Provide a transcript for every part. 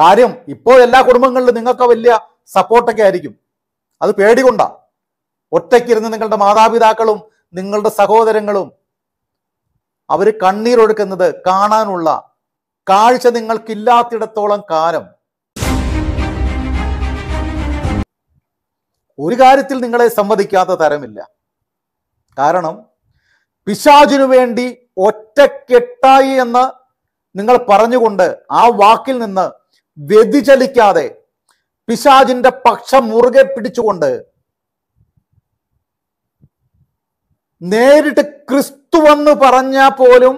കാര്യം ഇപ്പോൾ എല്ലാ കുടുംബങ്ങളിലും നിങ്ങൾക്ക് വലിയ സപ്പോർട്ടൊക്കെ ആയിരിക്കും അത് പേടി കൊണ്ടാ ഒറ്റയ്ക്കിരുന്ന് നിങ്ങളുടെ മാതാപിതാക്കളും നിങ്ങളുടെ സഹോദരങ്ങളും അവർ കണ്ണീരൊഴുക്കുന്നത് കാണാനുള്ള കാഴ്ച നിങ്ങൾക്കില്ലാത്തിടത്തോളം കാലം ഒരു കാര്യത്തിൽ നിങ്ങളെ സമ്മതിക്കാത്ത തരമില്ല കാരണം പിശാചിനു വേണ്ടി ഒറ്റക്കെട്ടായി എന്ന് നിങ്ങൾ പറഞ്ഞുകൊണ്ട് ആ വാക്കിൽ നിന്ന് വ്യതിചലിക്കാതെ പിശാജിന്റെ പക്ഷം മുറുകെ പിടിച്ചുകൊണ്ട് നേരിട്ട് ക്രിസ്തുവെന്ന് പറഞ്ഞാൽ പോലും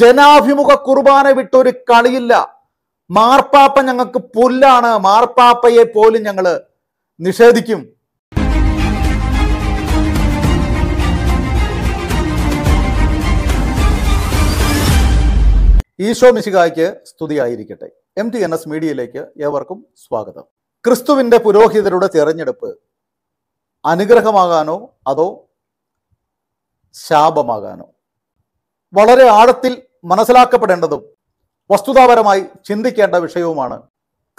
ജനാഭിമുഖ കുർബാന വിട്ടൊരു കളിയില്ല മാർപ്പാപ്പ ഞങ്ങൾക്ക് പുല്ലാണ് മാർപ്പാപ്പയെ പോലും ഞങ്ങൾ നിഷേധിക്കും ഈശോ മിശികായ്ക്ക് സ്തുതിയായിരിക്കട്ടെ എം ടി എൻ എസ് മീഡിയയിലേക്ക് ഏവർക്കും സ്വാഗതം ക്രിസ്തുവിൻ്റെ പുരോഹിതരുടെ തിരഞ്ഞെടുപ്പ് അനുഗ്രഹമാകാനോ അതോ ശാപമാകാനോ വളരെ ആഴത്തിൽ മനസ്സിലാക്കപ്പെടേണ്ടതും വസ്തുതാപരമായി ചിന്തിക്കേണ്ട വിഷയവുമാണ്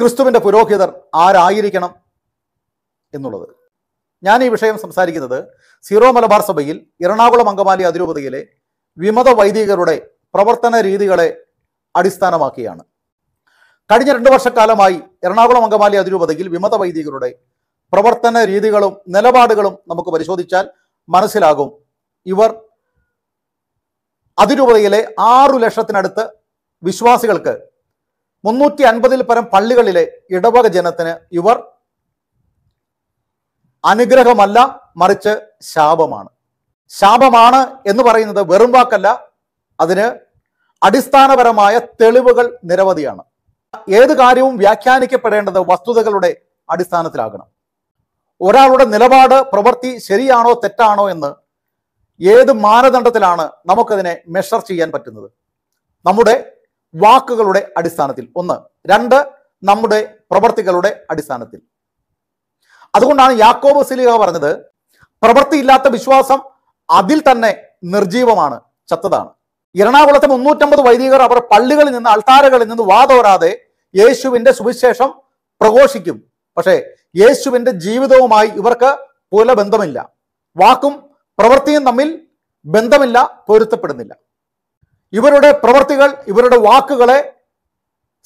ക്രിസ്തുവിൻ്റെ പുരോഹിതർ ആരായിരിക്കണം എന്നുള്ളത് ഞാൻ ഈ വിഷയം സംസാരിക്കുന്നത് സീറോ മലബാർ സഭയിൽ എറണാകുളം അങ്കമാലി അതിരൂപതയിലെ വിമത വൈദികരുടെ പ്രവർത്തന രീതികളെ അടിസ്ഥാനമാക്കിയാണ് കഴിഞ്ഞ രണ്ട് വർഷക്കാലമായി എറണാകുളം അങ്കമാലി അതിരൂപതയിൽ വിമത വൈദികരുടെ പ്രവർത്തന രീതികളും നിലപാടുകളും നമുക്ക് പരിശോധിച്ചാൽ മനസ്സിലാകും ഇവർ അതിരൂപതയിലെ ആറു ലക്ഷത്തിനടുത്ത് വിശ്വാസികൾക്ക് മുന്നൂറ്റി അൻപതിൽ പരം പള്ളികളിലെ ഇടവക ജനത്തിന് ഇവർ അനുഗ്രഹമല്ല മറിച്ച് ശാപമാണ് ശാപമാണ് എന്ന് പറയുന്നത് വെറും വാക്കല്ല അതിന് അടിസ്ഥാനപരമായ തെളിവുകൾ നിരവധിയാണ് ഏത് കാര്യവും വ്യാഖ്യാനിക്കപ്പെടേണ്ടത് വസ്തുതകളുടെ അടിസ്ഥാനത്തിലാകണം ഒരാളുടെ നിലപാട് പ്രവൃത്തി ശരിയാണോ തെറ്റാണോ എന്ന് ഏത് മാനദണ്ഡത്തിലാണ് നമുക്കതിനെ മെഷർ ചെയ്യാൻ പറ്റുന്നത് നമ്മുടെ വാക്കുകളുടെ അടിസ്ഥാനത്തിൽ ഒന്ന് രണ്ട് നമ്മുടെ പ്രവൃത്തികളുടെ അടിസ്ഥാനത്തിൽ അതുകൊണ്ടാണ് യാക്കോബ് സിലിഹ പറഞ്ഞത് പ്രവൃത്തിയില്ലാത്ത വിശ്വാസം അതിൽ തന്നെ നിർജീവമാണ് ചത്തതാണ് എറണാകുളത്തെ മുന്നൂറ്റമ്പത് വൈദികർ അവർ പള്ളികളിൽ നിന്ന് അൾത്താരകളിൽ നിന്ന് വാതോരാതെ യേശുവിൻ്റെ സുവിശേഷം പ്രഘോഷിക്കും പക്ഷേ യേശുവിൻ്റെ ജീവിതവുമായി ഇവർക്ക് ബന്ധമില്ല വാക്കും പ്രവൃത്തിയും തമ്മിൽ ബന്ധമില്ല പൊരുത്തപ്പെടുന്നില്ല ഇവരുടെ പ്രവൃത്തികൾ ഇവരുടെ വാക്കുകളെ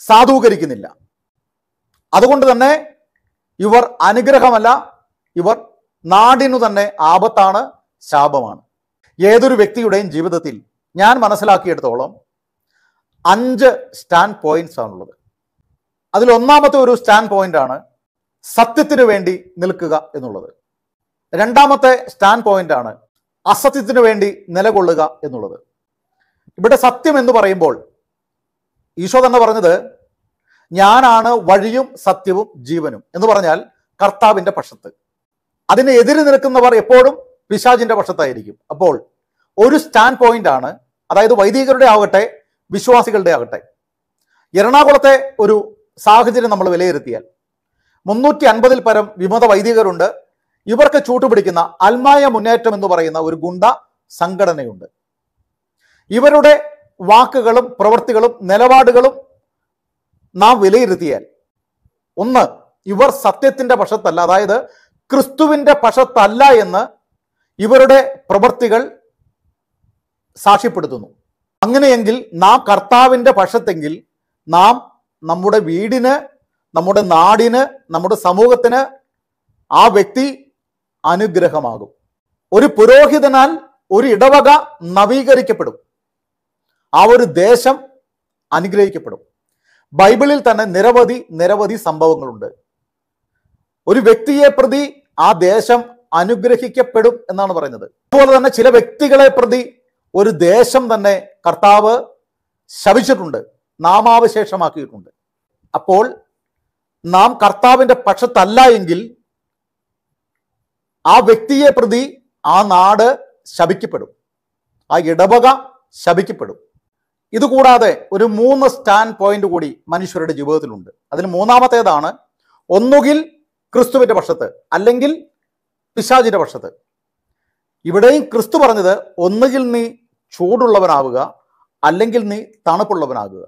സാധൂകരിക്കുന്നില്ല അതുകൊണ്ട് തന്നെ ഇവർ അനുഗ്രഹമല്ല ഇവർ നാടിനു തന്നെ ആപത്താണ് ശാപമാണ് ഏതൊരു വ്യക്തിയുടെയും ജീവിതത്തിൽ ഞാൻ മനസ്സിലാക്കിയെടുത്തോളം അഞ്ച് സ്റ്റാൻഡ് പോയിന്റ്സ് ആണുള്ളത് അതിൽ ഒന്നാമത്തെ ഒരു സ്റ്റാൻഡ് പോയിന്റ് ആണ് സത്യത്തിനു വേണ്ടി നിൽക്കുക എന്നുള്ളത് രണ്ടാമത്തെ സ്റ്റാൻഡ് പോയിന്റ് ആണ് അസത്യത്തിനു വേണ്ടി നിലകൊള്ളുക എന്നുള്ളത് ഇവിടെ സത്യം എന്ന് പറയുമ്പോൾ ഈശോ തന്നെ പറഞ്ഞത് ഞാനാണ് വഴിയും സത്യവും ജീവനും എന്ന് പറഞ്ഞാൽ കർത്താവിന്റെ പക്ഷത്ത് അതിന് എതിര് നിൽക്കുന്നവർ എപ്പോഴും പിശാചിന്റെ പക്ഷത്തായിരിക്കും അപ്പോൾ ഒരു സ്റ്റാൻഡ് പോയിന്റ് ആണ് അതായത് വൈദികരുടെ ആകട്ടെ വിശ്വാസികളുടെ ആകട്ടെ എറണാകുളത്തെ ഒരു സാഹചര്യം നമ്മൾ വിലയിരുത്തിയാൽ മുന്നൂറ്റി അൻപതിൽ പരം വിമത വൈദികരുണ്ട് ഇവർക്ക് ചൂട്ടുപിടിക്കുന്ന അൽമായ മുന്നേറ്റം എന്ന് പറയുന്ന ഒരു ഗുണ്ട സംഘടനയുണ്ട് ഇവരുടെ വാക്കുകളും പ്രവൃത്തികളും നിലപാടുകളും നാം വിലയിരുത്തിയാൽ ഒന്ന് ഇവർ സത്യത്തിൻ്റെ പക്ഷത്തല്ല അതായത് ക്രിസ്തുവിൻ്റെ പക്ഷത്തല്ല എന്ന് ഇവരുടെ പ്രവൃത്തികൾ സാക്ഷ്യപ്പെടുത്തുന്നു അങ്ങനെയെങ്കിൽ നാം കർത്താവിൻ്റെ പക്ഷത്തെങ്കിൽ നാം നമ്മുടെ വീടിന് നമ്മുടെ നാടിന് നമ്മുടെ സമൂഹത്തിന് ആ വ്യക്തി അനുഗ്രഹമാകും ഒരു പുരോഹിതനാൽ ഒരു ഇടവക നവീകരിക്കപ്പെടും ആ ഒരു ദേശം അനുഗ്രഹിക്കപ്പെടും ബൈബിളിൽ തന്നെ നിരവധി നിരവധി സംഭവങ്ങളുണ്ട് ഒരു വ്യക്തിയെ പ്രതി ആ ദേശം അനുഗ്രഹിക്കപ്പെടും എന്നാണ് പറയുന്നത് അതുപോലെ തന്നെ ചില വ്യക്തികളെ പ്രതി ഒരു ദേശം തന്നെ കർത്താവ് ശവിച്ചിട്ടുണ്ട് നാമാവശേഷമാക്കിയിട്ടുണ്ട് അപ്പോൾ നാം കർത്താവിൻ്റെ പക്ഷത്തല്ല എങ്കിൽ ആ വ്യക്തിയെ പ്രതി ആ നാട് ശപിക്കപ്പെടും ആ ഇടവക ശപിക്കപ്പെടും ഇതുകൂടാതെ ഒരു മൂന്ന് സ്റ്റാൻഡ് പോയിന്റ് കൂടി മനുഷ്യരുടെ ജീവിതത്തിലുണ്ട് അതിൽ മൂന്നാമത്തേതാണ് ഒന്നുകിൽ ക്രിസ്തുവിൻ്റെ പക്ഷത്ത് അല്ലെങ്കിൽ പിശാചിന്റെ പക്ഷത്ത് ഇവിടെയും ക്രിസ്തു പറഞ്ഞത് ഒന്നുകിൽ നീ ചൂടുള്ളവനാവുക അല്ലെങ്കിൽ നീ തണുപ്പുള്ളവനാകുക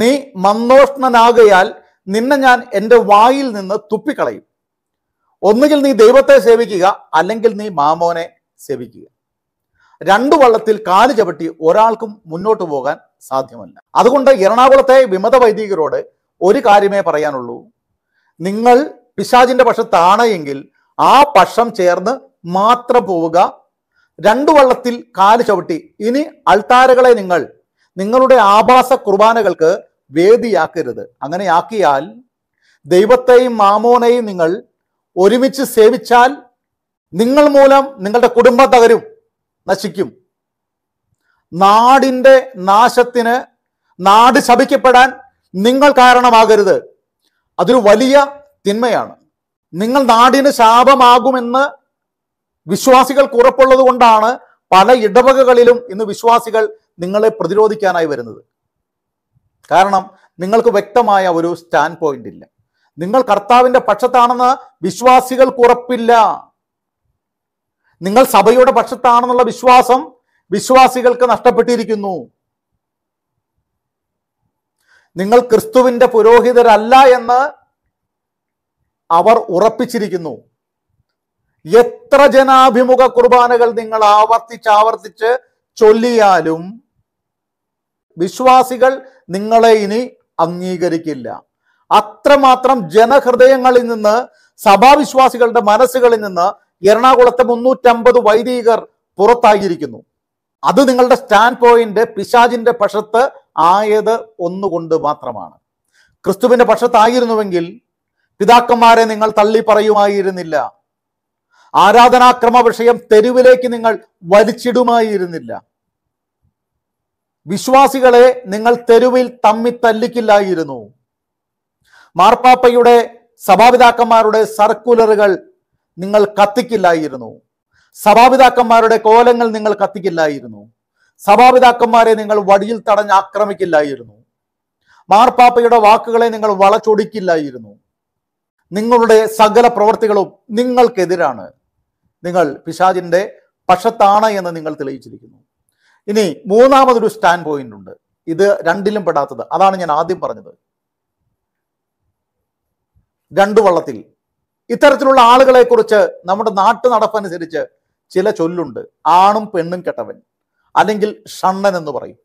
നീ മന്ദോഷ്ണനാകയാൽ നിന്നെ ഞാൻ എൻ്റെ വായിൽ നിന്ന് തുപ്പിക്കളയും ഒന്നുകിൽ നീ ദൈവത്തെ സേവിക്കുക അല്ലെങ്കിൽ നീ മാമോനെ സേവിക്കുക രണ്ടു വള്ളത്തിൽ കാല് ചവിട്ടി ഒരാൾക്കും മുന്നോട്ട് പോകാൻ സാധ്യമല്ല അതുകൊണ്ട് എറണാകുളത്തെ വിമത വൈദികരോട് ഒരു കാര്യമേ പറയാനുള്ളൂ നിങ്ങൾ പിശാജിന്റെ പക്ഷത്താണ് എങ്കിൽ ആ പക്ഷം ചേർന്ന് മാത്രം പോവുക രണ്ടു വള്ളത്തിൽ കാല് ചവിട്ടി ഇനി അൾത്താരകളെ നിങ്ങൾ നിങ്ങളുടെ ആഭാസ കുർബാനകൾക്ക് വേദിയാക്കരുത് അങ്ങനെയാക്കിയാൽ ദൈവത്തെയും മാമോനെയും നിങ്ങൾ ഒരുമിച്ച് സേവിച്ചാൽ നിങ്ങൾ മൂലം നിങ്ങളുടെ കുടുംബം തകരും നശിക്കും നാടിൻ്റെ നാശത്തിന് നാട് ശപിക്കപ്പെടാൻ നിങ്ങൾ കാരണമാകരുത് അതൊരു വലിയ തിന്മയാണ് നിങ്ങൾ നാടിന് ശാപമാകുമെന്ന് വിശ്വാസികൾക്ക് ഉറപ്പുള്ളത് കൊണ്ടാണ് പല ഇടവകകളിലും ഇന്ന് വിശ്വാസികൾ നിങ്ങളെ പ്രതിരോധിക്കാനായി വരുന്നത് കാരണം നിങ്ങൾക്ക് വ്യക്തമായ ഒരു സ്റ്റാൻഡ് പോയിന്റ് ഇല്ല നിങ്ങൾ കർത്താവിന്റെ പക്ഷത്താണെന്ന് വിശ്വാസികൾക്ക് ഉറപ്പില്ല നിങ്ങൾ സഭയുടെ പക്ഷത്താണെന്നുള്ള വിശ്വാസം വിശ്വാസികൾക്ക് നഷ്ടപ്പെട്ടിരിക്കുന്നു നിങ്ങൾ ക്രിസ്തുവിന്റെ പുരോഹിതരല്ല എന്ന് അവർ ഉറപ്പിച്ചിരിക്കുന്നു എത്ര ജനാഭിമുഖ കുർബാനകൾ നിങ്ങൾ ആവർത്തിച്ചാവർത്തിച്ച് ചൊല്ലിയാലും വിശ്വാസികൾ നിങ്ങളെ ഇനി അംഗീകരിക്കില്ല അത്രമാത്രം ജനഹൃദയങ്ങളിൽ നിന്ന് സഭാവിശ്വാസികളുടെ മനസ്സുകളിൽ നിന്ന് എറണാകുളത്തെ മുന്നൂറ്റമ്പത് വൈദികർ പുറത്തായിരിക്കുന്നു അത് നിങ്ങളുടെ സ്റ്റാൻഡ് പോയിന്റ് പിശാജിന്റെ പക്ഷത്ത് ആയത് ഒന്നുകൊണ്ട് മാത്രമാണ് ക്രിസ്തുവിന്റെ പക്ഷത്തായിരുന്നുവെങ്കിൽ പിതാക്കന്മാരെ നിങ്ങൾ തള്ളി പറയുമായിരുന്നില്ല ആരാധനാക്രമ വിഷയം തെരുവിലേക്ക് നിങ്ങൾ വലിച്ചിടുമായിരുന്നില്ല വിശ്വാസികളെ നിങ്ങൾ തെരുവിൽ തമ്മി തല്ലിക്കില്ലായിരുന്നു മാർപ്പാപ്പയുടെ സഭാപിതാക്കന്മാരുടെ സർക്കുലറുകൾ നിങ്ങൾ കത്തിക്കില്ലായിരുന്നു സഭാപിതാക്കന്മാരുടെ കോലങ്ങൾ നിങ്ങൾ കത്തിക്കില്ലായിരുന്നു സഭാപിതാക്കന്മാരെ നിങ്ങൾ വടിയിൽ തടഞ്ഞ് ആക്രമിക്കില്ലായിരുന്നു മാർപ്പാപ്പയുടെ വാക്കുകളെ നിങ്ങൾ വളച്ചൊടിക്കില്ലായിരുന്നു നിങ്ങളുടെ സകല പ്രവർത്തികളും നിങ്ങൾക്കെതിരാണ് നിങ്ങൾ പിശാജിന്റെ പക്ഷത്താണ് എന്ന് നിങ്ങൾ തെളിയിച്ചിരിക്കുന്നു ഇനി മൂന്നാമതൊരു സ്റ്റാൻഡ് പോയിന്റ് ഉണ്ട് ഇത് രണ്ടിലും പെടാത്തത് അതാണ് ഞാൻ ആദ്യം പറഞ്ഞത് രണ്ടു വള്ളത്തിൽ ഇത്തരത്തിലുള്ള ആളുകളെ കുറിച്ച് നമ്മുടെ നാട്ടു നടപ്പനുസരിച്ച് ചില ചൊല്ലുണ്ട് ആണും പെണ്ണും കെട്ടവൻ അല്ലെങ്കിൽ ഷണ്ണൻ എന്ന് പറയും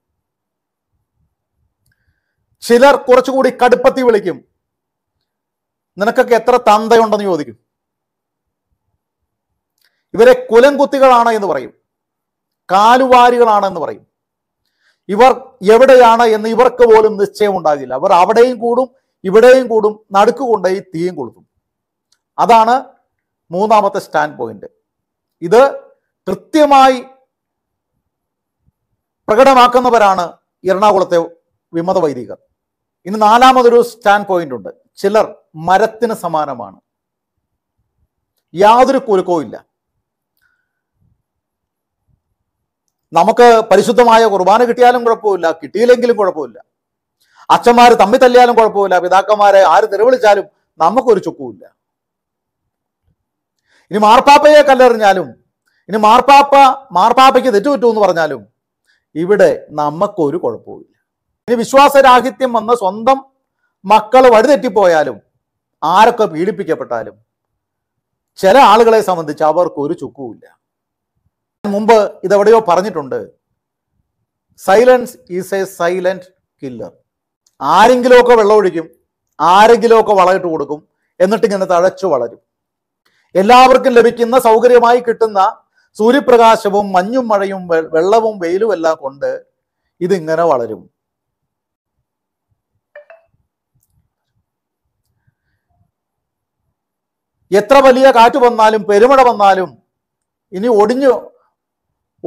ചിലർ കുറച്ചുകൂടി കടുപ്പത്തി വിളിക്കും നിനക്കൊക്കെ എത്ര തന്തയുണ്ടെന്ന് ചോദിക്കും ഇവരെ കുലംകുത്തികളാണ് എന്ന് പറയും കാലുവാരികളാണെന്ന് പറയും ഇവർ എവിടെയാണ് എന്ന് ഇവർക്ക് പോലും നിശ്ചയം ഉണ്ടാകില്ല അവർ അവിടെയും കൂടും ഇവിടെയും കൂടും നടുക്ക് കൊണ്ടുപോയി തീയും കൊളുത്തും അതാണ് മൂന്നാമത്തെ സ്റ്റാൻഡ് പോയിന്റ് ഇത് കൃത്യമായി പ്രകടമാക്കുന്നവരാണ് എറണാകുളത്തെ വിമത വൈദികർ ഇനി നാലാമതൊരു സ്റ്റാൻഡ് പോയിന്റ് ഉണ്ട് ചിലർ മരത്തിന് സമാനമാണ് യാതൊരു കുലുക്കവും ഇല്ല നമുക്ക് പരിശുദ്ധമായ കുർബാന കിട്ടിയാലും കുഴപ്പമില്ല കിട്ടിയില്ലെങ്കിലും കുഴപ്പമില്ല അച്ഛന്മാർ തമ്മി തല്ലിയാലും കുഴപ്പമില്ല പിതാക്കന്മാരെ ആര് തെരുവിളിച്ചാലും നമുക്കൊരു ചുക്കുമില്ല ഇനി മാർപ്പാപ്പയെ കല്ലെറിഞ്ഞാലും ഇനി മാർപ്പാപ്പ മാർപ്പാപ്പയ്ക്ക് തെറ്റുപറ്റൂ എന്ന് പറഞ്ഞാലും ഇവിടെ നമുക്കൊരു കുഴപ്പമില്ല ഇനി വിശ്വാസരാഹിത്യം വന്ന് സ്വന്തം മക്കൾ വഴിതെറ്റിപ്പോയാലും ആരൊക്കെ പീഡിപ്പിക്കപ്പെട്ടാലും ചില ആളുകളെ സംബന്ധിച്ച് അവർക്കൊരു ചുക്കുമില്ല മുമ്പ് ഇതെവിടെയോ പറഞ്ഞിട്ടുണ്ട് silence is a silent killer ആരെങ്കിലുമൊക്കെ വെള്ളമൊഴിക്കും ആരെങ്കിലുമൊക്കെ വളമിട്ട് കൊടുക്കും എന്നിട്ട് ഇങ്ങനെ തഴച്ചു വളരും എല്ലാവർക്കും ലഭിക്കുന്ന സൗകര്യമായി കിട്ടുന്ന സൂര്യപ്രകാശവും മഞ്ഞും മഴയും വെള്ളവും വെയിലും എല്ലാം കൊണ്ട് ഇതിങ്ങനെ വളരും എത്ര വലിയ കാറ്റ് വന്നാലും പെരുമഴ വന്നാലും ഇനി ഒടിഞ്ഞു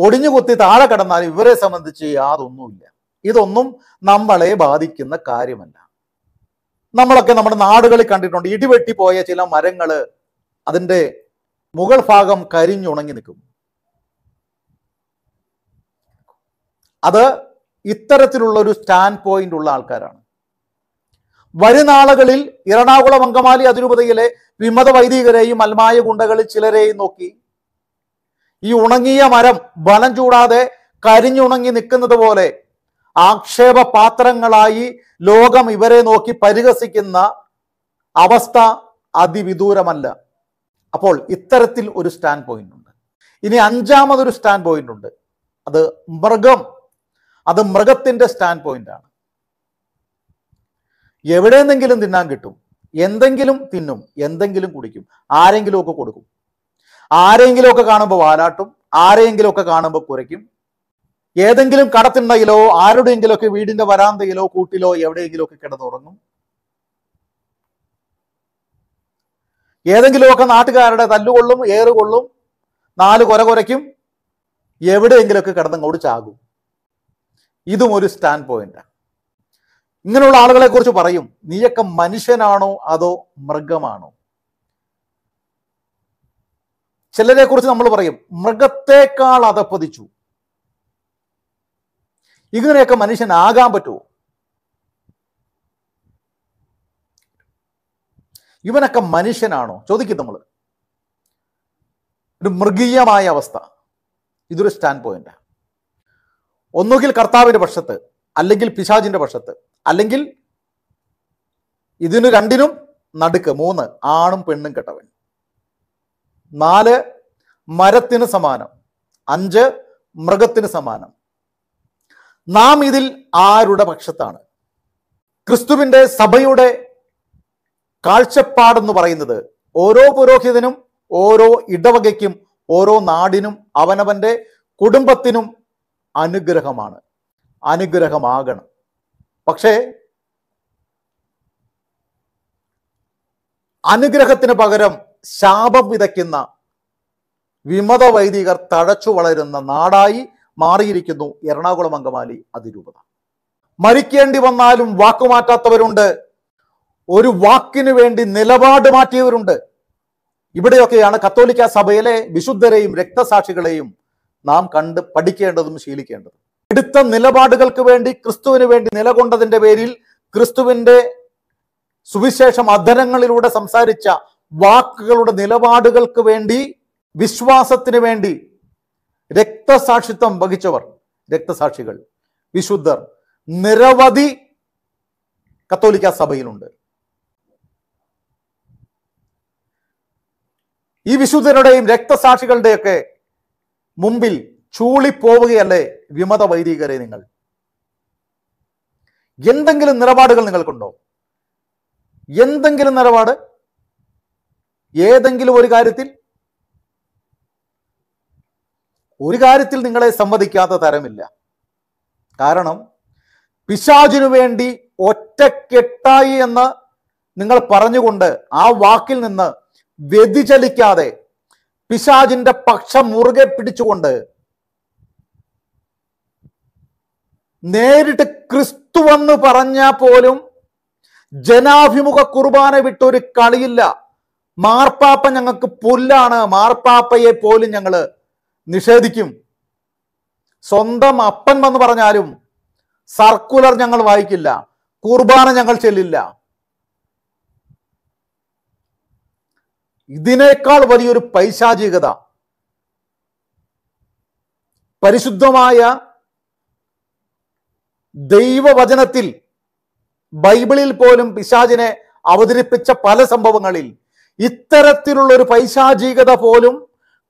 ഒടിഞ്ഞുകുത്തി താഴെ കടന്നാൽ ഇവരെ സംബന്ധിച്ച് യാതൊന്നുമില്ല ഇതൊന്നും നമ്മളെ ബാധിക്കുന്ന കാര്യമല്ല നമ്മളൊക്കെ നമ്മുടെ നാടുകളിൽ കണ്ടിട്ടുണ്ട് ഇടിവെട്ടി പോയ ചില മരങ്ങൾ അതിൻ്റെ മുകൾ ഭാഗം കരിഞ്ഞുണങ്ങി നിൽക്കും അത് ഇത്തരത്തിലുള്ള ഒരു സ്റ്റാൻഡ് പോയിന്റ് ഉള്ള ആൾക്കാരാണ് വരും നാളുകളിൽ എറണാകുളം അങ്കമാലി അതിരൂപതയിലെ വിമത വൈദികരെയും അൽമായ ഗുണ്ടകളിൽ ചിലരെയും നോക്കി ഈ ഉണങ്ങിയ മരം ബലം ചൂടാതെ കരിഞ്ഞുണങ്ങി നിൽക്കുന്നത് പോലെ ആക്ഷേപ പാത്രങ്ങളായി ലോകം ഇവരെ നോക്കി പരിഹസിക്കുന്ന അവസ്ഥ അതിവിദൂരമല്ല അപ്പോൾ ഇത്തരത്തിൽ ഒരു സ്റ്റാൻഡ് പോയിന്റ് ഉണ്ട് ഇനി അഞ്ചാമതൊരു സ്റ്റാൻഡ് പോയിന്റ് ഉണ്ട് അത് മൃഗം അത് മൃഗത്തിന്റെ സ്റ്റാൻഡ് പോയിന്റാണ് നിന്നെങ്കിലും തിന്നാൻ കിട്ടും എന്തെങ്കിലും തിന്നും എന്തെങ്കിലും കുടിക്കും ആരെങ്കിലുമൊക്കെ കൊടുക്കും ആരെങ്കിലുമൊക്കെ കാണുമ്പോൾ വാലാട്ടും ആരെയെങ്കിലുമൊക്കെ കാണുമ്പോൾ കുറയ്ക്കും ഏതെങ്കിലും കടത്തിണ്ടയിലോ ആരുടെയെങ്കിലുമൊക്കെ വീടിന്റെ വരാന്തയിലോ കൂട്ടിലോ എവിടെയെങ്കിലുമൊക്കെ കിടന്നുറങ്ങും ഏതെങ്കിലുമൊക്കെ നാട്ടുകാരുടെ തല്ലുകൊള്ളും ഏറുകൊള്ളും നാല് കൊര കുരയ്ക്കും എവിടെയെങ്കിലുമൊക്കെ കിടന്നങ്ങോട്ട് ചാകും ഇതും ഒരു സ്റ്റാൻഡ് പോയിന്റാണ് ഇങ്ങനെയുള്ള ആളുകളെ കുറിച്ച് പറയും നീയൊക്കെ മനുഷ്യനാണോ അതോ മൃഗമാണോ ചിലരെ കുറിച്ച് നമ്മൾ പറയും മൃഗത്തെക്കാൾ അതപ്പതിച്ചു ഇങ്ങനെയൊക്കെ മനുഷ്യനാകാൻ പറ്റുമോ ഇവനൊക്കെ മനുഷ്യനാണോ ചോദിക്കും നമ്മൾ ഒരു മൃഗീയമായ അവസ്ഥ ഇതൊരു സ്റ്റാൻഡ് പോയിന്റ് ഒന്നുകിൽ കർത്താവിന്റെ പക്ഷത്ത് അല്ലെങ്കിൽ പിശാജിന്റെ പക്ഷത്ത് അല്ലെങ്കിൽ ഇതിനു രണ്ടിനും നടുക്ക് മൂന്ന് ആണും പെണ്ണും കെട്ടവൻ നാല് മരത്തിന് സമാനം അഞ്ച് മൃഗത്തിന് സമാനം നാം ഇതിൽ ആരുടെ പക്ഷത്താണ് ക്രിസ്തുവിൻ്റെ സഭയുടെ കാഴ്ചപ്പാടെന്ന് പറയുന്നത് ഓരോ പുരോഹിതനും ഓരോ ഇടവകയ്ക്കും ഓരോ നാടിനും അവനവൻ്റെ കുടുംബത്തിനും അനുഗ്രഹമാണ് അനുഗ്രഹമാകണം പക്ഷേ അനുഗ്രഹത്തിന് പകരം ശാപം വിതയ്ക്കുന്ന വിമത വൈദികർ തഴച്ചു വളരുന്ന നാടായി മാറിയിരിക്കുന്നു എറണാകുളം അങ്കമാലി അതിരൂപത മരിക്കേണ്ടി വന്നാലും വാക്കുമാറ്റാത്തവരുണ്ട് ഒരു വാക്കിനു വേണ്ടി നിലപാട് മാറ്റിയവരുണ്ട് ഇവിടെയൊക്കെയാണ് കത്തോലിക്ക സഭയിലെ വിശുദ്ധരെയും രക്തസാക്ഷികളെയും നാം കണ്ട് പഠിക്കേണ്ടതും ശീലിക്കേണ്ടതും എടുത്ത നിലപാടുകൾക്ക് വേണ്ടി ക്രിസ്തുവിന് വേണ്ടി നിലകൊണ്ടതിന്റെ പേരിൽ ക്രിസ്തുവിന്റെ സുവിശേഷം അധരങ്ങളിലൂടെ സംസാരിച്ച വാക്കുകളുടെ നിലപാടുകൾക്ക് വേണ്ടി വിശ്വാസത്തിന് വേണ്ടി രക്തസാക്ഷിത്വം വഹിച്ചവർ രക്തസാക്ഷികൾ വിശുദ്ധർ നിരവധി കത്തോലിക്ക സഭയിലുണ്ട് ഈ വിശുദ്ധരുടെയും രക്തസാക്ഷികളുടെയൊക്കെ മുമ്പിൽ ചൂളിപ്പോവുകയല്ലേ വിമത വൈദികരെ നിങ്ങൾ എന്തെങ്കിലും നിലപാടുകൾ നിങ്ങൾക്കുണ്ടോ എന്തെങ്കിലും നിലപാട് ഏതെങ്കിലും ഒരു കാര്യത്തിൽ ഒരു കാര്യത്തിൽ നിങ്ങളെ സമ്മതിക്കാത്ത തരമില്ല കാരണം പിശാചിനു വേണ്ടി ഒറ്റക്കെട്ടായി എന്ന് നിങ്ങൾ പറഞ്ഞുകൊണ്ട് ആ വാക്കിൽ നിന്ന് വ്യതിചലിക്കാതെ പിശാജിന്റെ പക്ഷം മുറുകെ പിടിച്ചുകൊണ്ട് നേരിട്ട് ക്രിസ്തുവെന്ന് പറഞ്ഞാൽ പോലും ജനാഭിമുഖ കുർബാന വിട്ടൊരു കളിയില്ല മാർപ്പാപ്പ ഞങ്ങൾക്ക് പുല്ലാണ് മാർപ്പാപ്പയെ പോലും ഞങ്ങൾ നിഷേധിക്കും സ്വന്തം അപ്പൻ വന്ന് പറഞ്ഞാലും സർക്കുലർ ഞങ്ങൾ വായിക്കില്ല കുർബാന ഞങ്ങൾ ചെല്ലില്ല ഇതിനേക്കാൾ വലിയൊരു പൈശാചികത പരിശുദ്ധമായ ദൈവവചനത്തിൽ ബൈബിളിൽ പോലും പിശാചിനെ അവതരിപ്പിച്ച പല സംഭവങ്ങളിൽ ഇത്തരത്തിലുള്ള ഒരു പൈശാചികത പോലും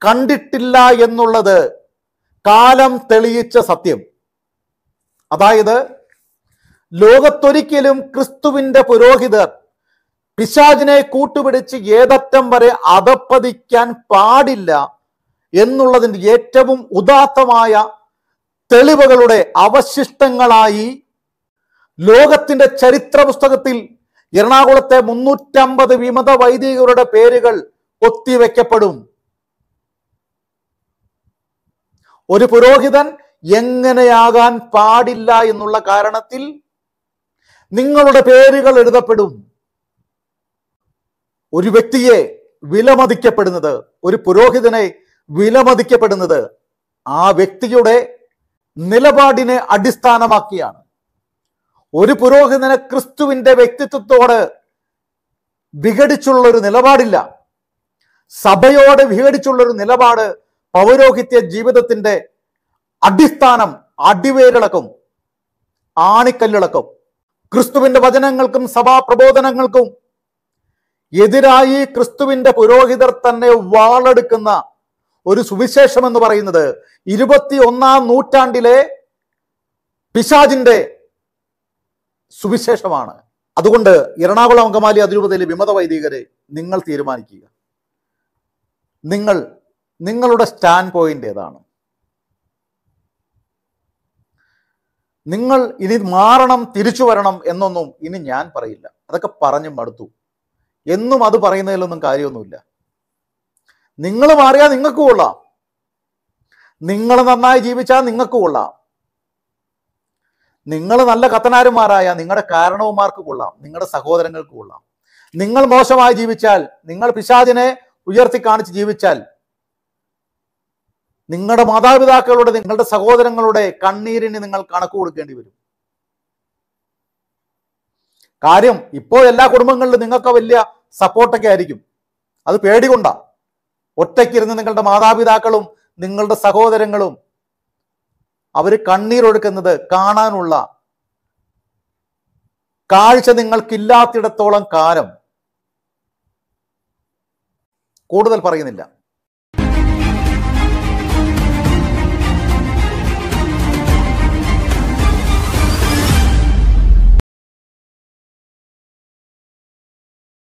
കണ്ടിട്ടില്ല എന്നുള്ളത് കാലം തെളിയിച്ച സത്യം അതായത് ലോകത്തൊരിക്കലും ക്രിസ്തുവിന്റെ പുരോഹിതർ പിശാജിനെ കൂട്ടുപിടിച്ച് ഏതറ്റം വരെ അതപ്പതിക്കാൻ പാടില്ല എന്നുള്ളതിൻ്റെ ഏറ്റവും ഉദാത്തമായ തെളിവുകളുടെ അവശിഷ്ടങ്ങളായി ലോകത്തിന്റെ ചരിത്ര പുസ്തകത്തിൽ എറണാകുളത്തെ മുന്നൂറ്റമ്പത് വിമത വൈദികരുടെ പേരുകൾ കൊത്തിവെക്കപ്പെടും ഒരു പുരോഹിതൻ എങ്ങനെയാകാൻ പാടില്ല എന്നുള്ള കാരണത്തിൽ നിങ്ങളുടെ പേരുകൾ എഴുതപ്പെടും ഒരു വ്യക്തിയെ വിലമതിക്കപ്പെടുന്നത് ഒരു പുരോഹിതനെ വിലമതിക്കപ്പെടുന്നത് ആ വ്യക്തിയുടെ നിലപാടിനെ അടിസ്ഥാനമാക്കിയാണ് ഒരു പുരോഹിതന് ക്രിസ്തുവിന്റെ വ്യക്തിത്വത്തോട് വിഘടിച്ചുള്ള ഒരു നിലപാടില്ല സഭയോട് വിഘടിച്ചുള്ള ഒരു നിലപാട് പൗരോഹിത്യ ജീവിതത്തിന്റെ അടിസ്ഥാനം അടിവേരിളക്കും ആണിക്കല്ലിളക്കും ക്രിസ്തുവിന്റെ വചനങ്ങൾക്കും സഭാ പ്രബോധനങ്ങൾക്കും എതിരായി ക്രിസ്തുവിന്റെ പുരോഹിതർ തന്നെ വാളെടുക്കുന്ന ഒരു സുവിശേഷം എന്ന് പറയുന്നത് ഇരുപത്തി ഒന്നാം നൂറ്റാണ്ടിലെ പിശാജിന്റെ സുവിശേഷമാണ് അതുകൊണ്ട് എറണാകുളം അങ്കമാലി അതിരൂപതയിലെ വിമത വൈദികരെ നിങ്ങൾ തീരുമാനിക്കുക നിങ്ങൾ നിങ്ങളുടെ സ്റ്റാൻഡ് പോയിന്റ് ഏതാണ് നിങ്ങൾ ഇനി മാറണം തിരിച്ചു വരണം എന്നൊന്നും ഇനി ഞാൻ പറയില്ല അതൊക്കെ പറഞ്ഞു മടുത്തു എന്നും അത് പറയുന്നതിലൊന്നും കാര്യമൊന്നുമില്ല നിങ്ങൾ മാറിയാൽ നിങ്ങൾക്ക് കൊള്ളാം നിങ്ങൾ നന്നായി ജീവിച്ചാൽ നിങ്ങൾക്ക് കൊള്ളാം നിങ്ങൾ നല്ല കത്തനാരന്മാരായ നിങ്ങളുടെ കാരണവന്മാർക്ക് കൊള്ളാം നിങ്ങളുടെ സഹോദരങ്ങൾക്ക് കൊള്ളാം നിങ്ങൾ മോശമായി ജീവിച്ചാൽ നിങ്ങൾ പിശാദിനെ ഉയർത്തി കാണിച്ച് ജീവിച്ചാൽ നിങ്ങളുടെ മാതാപിതാക്കളുടെ നിങ്ങളുടെ സഹോദരങ്ങളുടെ കണ്ണീരിന് നിങ്ങൾ കണക്ക് കൊടുക്കേണ്ടി വരും കാര്യം ഇപ്പോൾ എല്ലാ കുടുംബങ്ങളിലും നിങ്ങൾക്ക് വലിയ സപ്പോർട്ടൊക്കെ ആയിരിക്കും അത് പേടികൊണ്ടാ ഒറ്റയ്ക്കിരുന്ന് നിങ്ങളുടെ മാതാപിതാക്കളും നിങ്ങളുടെ സഹോദരങ്ങളും അവർ കണ്ണീരൊഴുക്കുന്നത് കാണാനുള്ള കാഴ്ച നിങ്ങൾക്കില്ലാത്തിടത്തോളം കാലം കൂടുതൽ പറയുന്നില്ല